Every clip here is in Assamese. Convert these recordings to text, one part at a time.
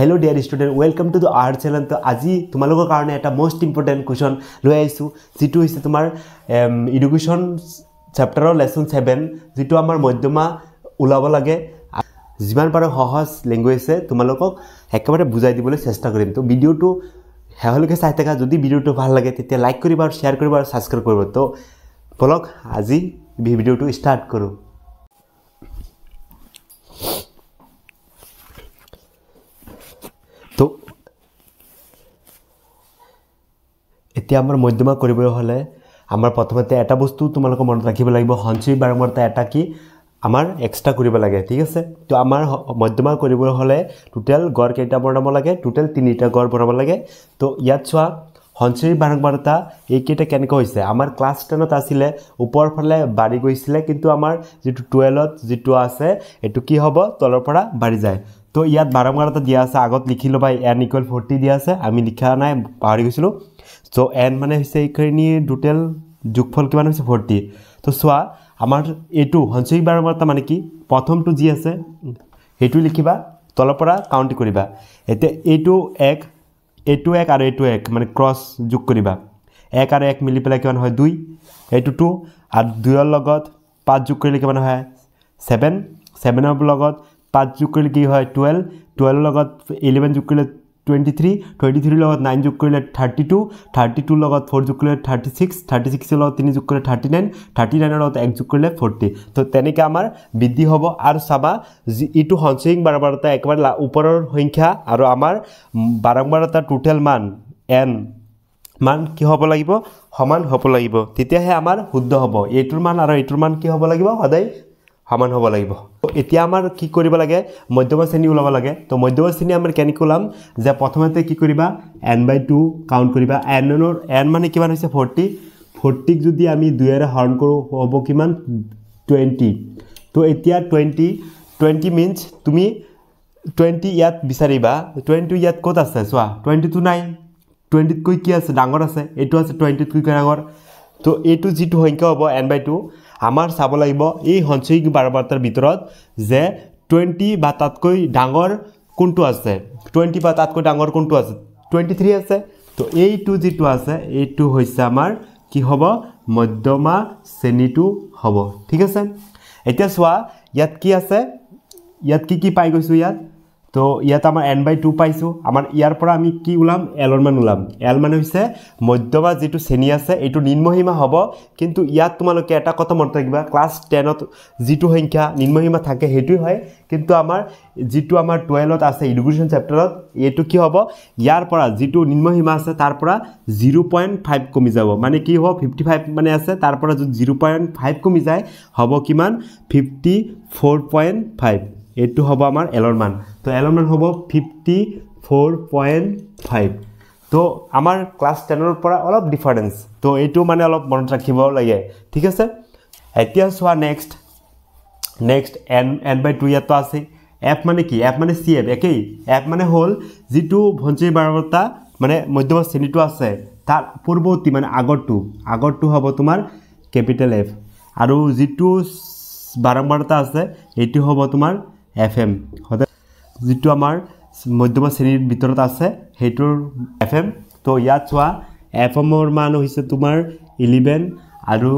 hello' dear student welcome to the art channel ত' আজি তোমালোকৰ কাৰণে এটা মষ্ট ইম্পৰ্টেণ্ট কুৱেশ্যন লৈ আহিছোঁ যিটো হৈছে তোমাৰ ইডুকেশ্যন চেপ্টাৰৰ লেচন ছেভেন যিটো আমাৰ মধ্যমা ওলাব লাগে যিমান পাৰে সহজ লেংগুৱেজে তোমালোকক একেবাৰে বুজাই দিবলৈ চেষ্টা কৰিম ত' ভিডিঅ'টো শেহলৈকে চাই থাকা যদি ভিডিঅ'টো ভাল লাগে তেতিয়া লাইক কৰিবা আৰু শ্বেয়াৰ কৰিবা আৰু ছাবস্ক্ৰাইব কৰিব ত' বলক আজি ভিডিঅ'টো ষ্টাৰ্ট কৰোঁ এতিয়া আমাৰ মধ্যমা কৰিবলৈ হ'লে আমাৰ প্ৰথমতে এটা বস্তু তোমালোকৰ মনত ৰাখিব লাগিব সঞ্চয় বাৰম্বাৰতা এটা কি আমাৰ এক্সট্ৰা কৰিব লাগে ঠিক আছে তো আমাৰ মধ্যমা কৰিবলৈ হ'লে টোটেল গড় কেইটা বনাব লাগে টোটেল তিনিটা গড় বনাব লাগে তো ইয়াত চোৱা সঞ্চয় বাৰম্বাৰতা এইকেইটা কেনেকৈ হৈছে আমাৰ ক্লাছ টেনত আছিলে ওপৰৰ ফালে বাঢ়ি গৈছিলে কিন্তু আমাৰ যিটো টুৱেলভত যিটো আছে এইটো কি হ'ব তলৰ পৰা বাঢ়ি যায় তো ইয়াত বাৰম্বাৰতা দিয়া আছে আগত লিখি ল'বা এন ইকুৱেল ফৰ্টি দিয়া আছে আমি লিখা নাই পাহৰি গৈছিলোঁ চ' এন মানে হৈছে এইখিনি টোটেল যোগফল কিমান হৈছে ফৰ্টি ত' চোৱা আমাৰ এইটো সঞ্চয়িক বাৰমাৰ্তা মানে কি প্ৰথমটো যি আছে সেইটো লিখিবা তলৰ পৰা কাউণ্টি কৰিবা এতিয়া এইটো এক এইটো এক আৰু এইটো এক মানে ক্ৰছ যোগ কৰিবা এক আৰু এক মিলি পেলাই কিমান হয় দুই এইটো এইটোতো আৰু দুয়ৰ লগত পাঁচ যোগ কৰিলে কিমান হয় ছেভেন ছেভেনৰ লগত পাঁচ যোগ কৰিলে কি হয় টুৱেল্ভ টুৱেলভৰ লগত ইলেভেন যোগ কৰিলে টুৱেণ্টি থ্ৰী টুৱেণ্টি থ্ৰীৰ লগত নাইন যোগ কৰিলে থাৰ্টি টু থাৰ্টি টুৰ লগত ফ'ৰ যোগ কৰিলে থাৰ্টি ছিক্স থাৰ্টি ছিক্সৰ লগত তিনি যোগ কৰিলে থাৰ্টি নাইন থাৰ্টি নাইনৰ লগত এক যোগ কৰিলে ফৰ্টি ত' তেনেকৈ আমাৰ বৃদ্ধি হ'ব আৰু চাবা যি ইটো সঞ্চয়িং বাৰম্বাৰতা একেবাৰে লা ওপৰৰ সংখ্যা আৰু আমাৰ বাৰম্বাৰতা টোটেল মান এন মান কি হ'ব লাগিব সমান হ'ব লাগিব তেতিয়াহে আমাৰ শুদ্ধ হ'ব এইটোৰ মান আৰু এইটোৰ মান কি হ'ব লাগিব সদায় সমান হ'ব লাগিব এতিয়া আমাৰ কি কৰিব লাগে মধ্যমা শ্ৰেণী ওলাব লাগে তো মধ্যমা শ্ৰেণী আমাৰ কেনেকৈ ওলাম যে প্ৰথমতে কি কৰিবা এন বাই টু কাউণ্ট কৰিবা এনৰ এন মানে কিমান হৈছে ফৰ্টি ফৰ্টিক যদি আমি দুয়েৰে হৰণ কৰোঁ হ'ব কিমান টুৱেণ্টি তো এতিয়া টুৱেণ্টি টুৱেণ্টি মিনছ তুমি টুৱেণ্টি ইয়াত বিচাৰিবা টুৱেণ্টি ইয়াত ক'ত আছে চোৱা টুৱেণ্টিটো নাই টুৱেণ্টিতকৈ কি আছে ডাঙৰ আছে এইটো আছে টুৱেণ্টিতকৈ ডাঙৰ তো এইটো যিটো সংখ্যা হ'ব এন বাই টু আমাৰ চাব লাগিব এই সঞ্চয়িক বাৰবাৰ্তাৰ ভিতৰত যে টুৱেণ্টি বা তাতকৈ ডাঙৰ কোনটো আছে টুৱেণ্টি বা তাতকৈ ডাঙৰ কোনটো আছে টুৱেণ্টি থ্ৰী আছে তো এইটো যিটো আছে এইটো হৈছে আমাৰ কি হ'ব মধ্যমা শ্ৰেণীটো হ'ব ঠিক আছে এতিয়া চোৱা ইয়াত কি আছে ইয়াত কি কি পাই গৈছোঁ ইয়াত তো ইয়াত আমাৰ এন বাই টু পাইছোঁ আমাৰ ইয়াৰ পৰা আমি কি ওলাম এলৰ মান ওলাম এল মানে হৈছে মধ্য বা যিটো শ্ৰেণী আছে এইটো নিম্নসীমা হ'ব কিন্তু ইয়াত তোমালোকে এটা কথা মনত ৰাখিবা ক্লাছ টেনত যিটো সংখ্যা নিম্নসীমা থাকে সেইটোৱে হয় কিন্তু আমাৰ যিটো আমাৰ টুৱেলভত আছে ইডুকেশ্যন চেপ্টাৰত এইটো কি হ'ব ইয়াৰ পৰা যিটো নিম্নসীমা আছে তাৰ পৰা জিৰ' পইণ্ট ফাইভ কমি যাব মানে কি হ'ব ফিফটি ফাইভ মানে আছে তাৰ পৰা জিৰ' পইণ্ট ফাইভ কমি যায় হ'ব কিমান ফিফটি ফ'ৰ পইণ্ট ফাইভ এইটো হ'ব আমাৰ এলৰ মান তো এলৰ মান হ'ব ফিফটি ফ'ৰ পইণ্ট ফাইভ তো আমাৰ ক্লাছ টেনৰ পৰা অলপ ডিফাৰেঞ্চ তো এইটো মানে অলপ মনত ৰাখিব লাগে ঠিক আছে এতিয়া চোৱা next next N N by two ইয়াতো আছে এফ মানে কি এফ মানে চি এফ একেই এফ মানে হ'ল যিটো ভঞ্চী বাৰতা মানে মধ্যম শ্ৰেণীটো আছে তাৰ পূৰ্বৱৰ্তী মানে আগৰটো আগৰটো হ'ব তোমাৰ কেপিটেল এফ আৰু যিটো বাৰম্বাৰতা আছে এইটো হ'ব তোমাৰ এফ এম সদায় যিটো আমাৰ মধ্যমা শ্ৰেণীৰ ভিতৰত আছে সেইটোৰ এফ এম তো ইয়াত চোৱা এফ এমৰ মান হৈছে তোমাৰ ইলেভেন আৰু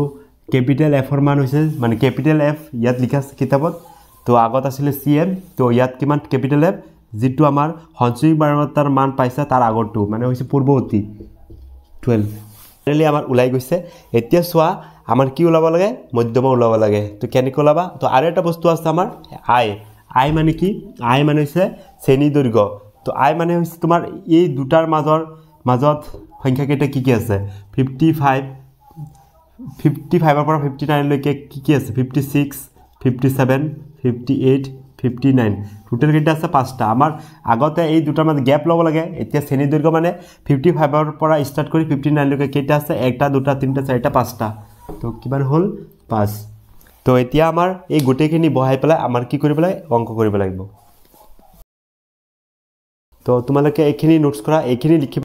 কেপিটেল এফৰ মান হৈছে মানে কেপিটেল এফ ইয়াত লিখা আছে কিতাপত তো আগত আছিলে চি এম তো ইয়াত কিমান কেপিটেল এফ যিটো আমাৰ সঞ্চয়ী বাৰতাৰ মান পাইছে তাৰ আগৰটো মানে হৈছে পূৰ্ৱৱৰ্তী টুৱেলভ আমাৰ ওলাই গৈছে এতিয়া চোৱা আমাৰ কি ওলাব লাগে মধ্যমা ওলাব লাগে তো কেনেকৈ ওলাবা তো আৰু এটা বস্তু আছে আমাৰ আই আই মানে কি আই মানে হৈছে শ্ৰেণী দৈৰ্ঘ্য তো আই মানে হৈছে তোমাৰ এই দুটাৰ মাজৰ মাজত সংখ্যাকেইটা কি কি আছে ফিফটি ফাইভ ফিফটি ফাইভৰ পৰা ফিফটি নাইনলৈকে কি কি আছে fifty six fifty seven fifty eight fifty nine টোটেলকেইটা আছে পাঁচটা আমাৰ আগতে এই দুটাৰ মাজত গেপ ল'ব লাগে এতিয়া শ্ৰেণী দৈৰ্ঘ্য মানে ফিফটি ফাইভৰ পৰা ষ্টাৰ্ট কৰি ফিফটি নাইনলৈকে কেইটা আছে একটা দুটা তিনিটা চাৰিটা পাঁচটা তো কিমান হ'ল পাঁচ তো এতিয়া আমাৰ এই গোটেইখিনি বহাই পেলাই আমাৰ কি কৰিব লাগে অংক কৰিব লাগিব তো তোমালোকে এইখিনি নোটছ কৰা এইখিনি লিখিব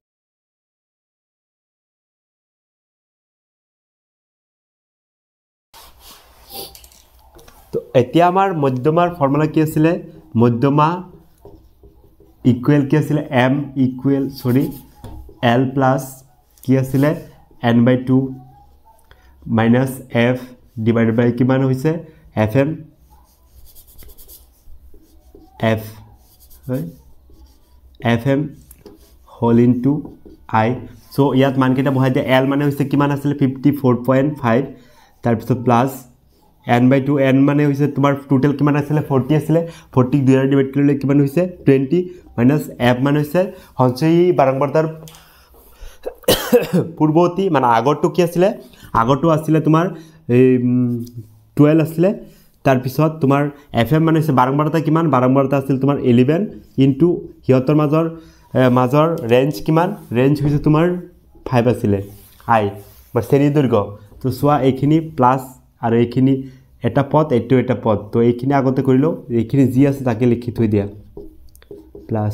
তো এতিয়া আমাৰ মধ্যমাৰ ফৰ্মুলা কি আছিলে মধ্যমা ইকুৱেল কি আছিলে এম ইকুৱেল চৰি এল প্লাছ কি আছিলে N by two minus F divide by কি হৈছে এফ এম এফ হয় এফ এম হল ইন টু আই চ' ইয়াত মানকেইটা বহাই দিয়া এল মানে হৈছে কিমান আছিলে ফিফটি ফ'ৰ পইণ্ট ফাইভ তাৰপিছত plus N by two N মানে হৈছে তোমাৰ টোটেল কিমান আছিলে ফৰ্টি আছিলে ফৰ্টিক দুইটাৰ ডিভাইড কৰিলে কিমান হৈছে টুৱেণ্টি মাইনাছ এফ মানে হৈছে সঞ্চয়ী বাৰংবাৰতাৰ পূৰ্ৱৱৰ্তী মানে আগৰটো কি আছিলে আগৰটো আছিলে তোমাৰ এই টুৱেল্ভ আছিলে তাৰপিছত তোমাৰ এফ এম মানে হৈছে বাৰম্বাৰতা কিমান বাৰম্বাৰতা আছিল তোমাৰ ইলেভেন ইনটু সিহঁতৰ মাজৰ মাজৰ ৰেঞ্জ কিমান ৰেঞ্জ হৈছে তোমাৰ ফাইভ আছিলে আই বা দুৰ্গ তো চোৱা এইখিনি প্লাছ আৰু এইখিনি এটা পথ এইটো এটা পথ ত' এইখিনি আগতে কৰি লওঁ এইখিনি যি আছে তাকে লিখি থৈ দিয়া প্লাছ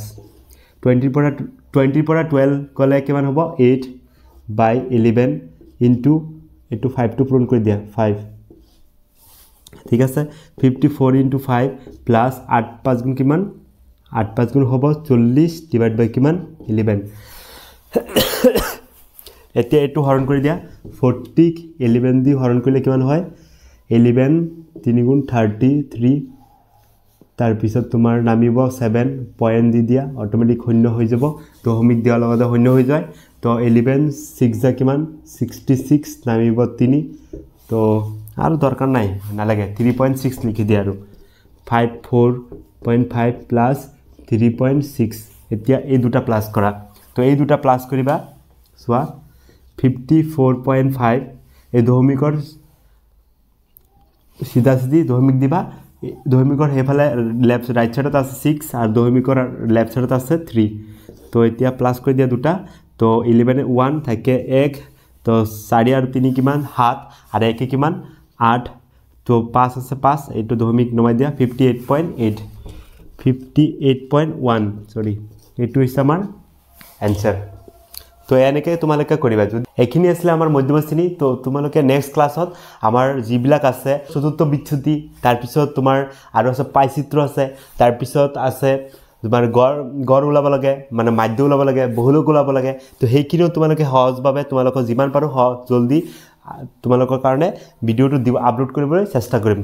টুৱেণ্টিৰ পৰা টুৱেণ্টিৰ পৰা টুৱেল্ভ গ'লে কিমান হ'ব এইট বাই ইলেভেন ইনটু এইটো ফাইভটো পূৰণ কৰি দিয়া ফাইভ ঠিক আছে fifty four into five plus আঠ পাঁচ গুণ কিমান আঠ পাঁচ গুণ হ'ব চল্লিছ ডিভাইড বাই কিমান ইলেভেন এতিয়া এইটো হৰণ কৰি দিয়া ফৰ্টিক ইলেভেন দি হৰণ কৰিলে কিমান হয় ইলেভেন তিনি গুণ থাৰ্টি থ্ৰী তাৰপিছত তোমাৰ নামিব ছেভেন পইণ্ট দি দিয়া অট'মেটিক শূন্য হৈ যাব দশমিক দিয়াৰ লগতে শূন্য হৈ যায় তো ইলেভেন ছিক্স কিমান ছিক্সটি ছিক্স নামিব তিনি তো আৰু দৰকাৰ নাই নালাগে থ্ৰী পইণ্ট ছিক্স লিখি দিয়ে আৰু five four point five plus three point six এতিয়া এই দুটা প্লাছ কৰা তো এই দুটা প্লাছ কৰিবা চোৱা ফিফটি ফ'ৰ পইণ্ট ফাইভ এই দশমিকৰ চিধা চিধি দশমিক দিবা দশমিকৰ সেইফালে লেফ্ট ৰাইট ছাইডত আছে ছিক্স আৰু দশমিকৰ লেফ্ট ছাইডত আছে থ্ৰী তো এতিয়া প্লাছ কৰি দিয়া দুটা তো ইলেভেনে ওৱান থাকে এক তো চাৰি আৰু তিনি কিমান সাত আৰু একে কিমান আঠ তো পাঁচ আছে পাঁচ এইটো দশমিক নমাই দিয়া fifty eight point eight fifty eight point one sorry এইটো হৈছে আমাৰ এনচাৰ তো এনেকৈ তোমালোকে কৰিবা যদি এইখিনি আছিলে আমাৰ মধ্যমাশ্ৰেণী তো তোমালোকে নেক্সট ক্লাছত আমাৰ যিবিলাক আছে চতুৰ্থ বিচ্ছুতি তাৰপিছত তোমাৰ আৰু আছে পাইচিত্ৰ আছে তাৰপিছত আছে তোমাৰ গড় গড় ওলাব লাগে মানে মাদ্য ওলাব লাগে বহুলোক ওলাব লাগে তো সেইখিনিও তোমালোকে সহজভাৱে তোমালোকৰ যিমান পাৰোঁ সহজ জলদি তোমালোকৰ কাৰণে ভিডিঅ'টো দি আপলোড কৰিবলৈ চেষ্টা কৰিম